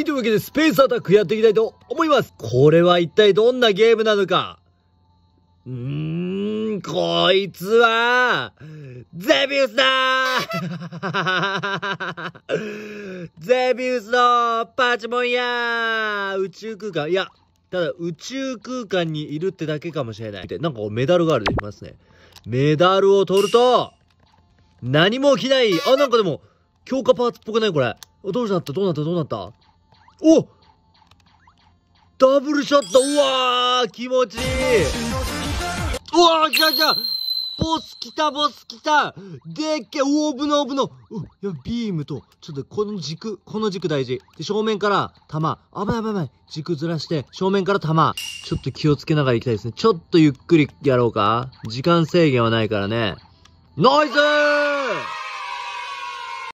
い、というわけでスペースアタックやっていきたいと思います。これは一体どんなゲームなのか。うーん、こいつは、ゼビウスだ ゼビウスのパチモンや宇宙空間、いや、ただ宇宙空間にいるってだけかもしれない。なんかメダルがあるでいますね。メダルを取ると、何も起きないあ、なんかでも、強化パーツっぽくないこれ。どうなったどうなったどうなったおダブルショットうわー気持ちいいうわー来た来たボス来たボス来たでっけオーブのオーブのういやビームとちょっとこの軸この軸大事で正面から弾危ない危ない軸ずらして正面から弾ちょっと気をつけながら行きたいですねちょっとゆっくりやろうか時間制限はないからねナイスー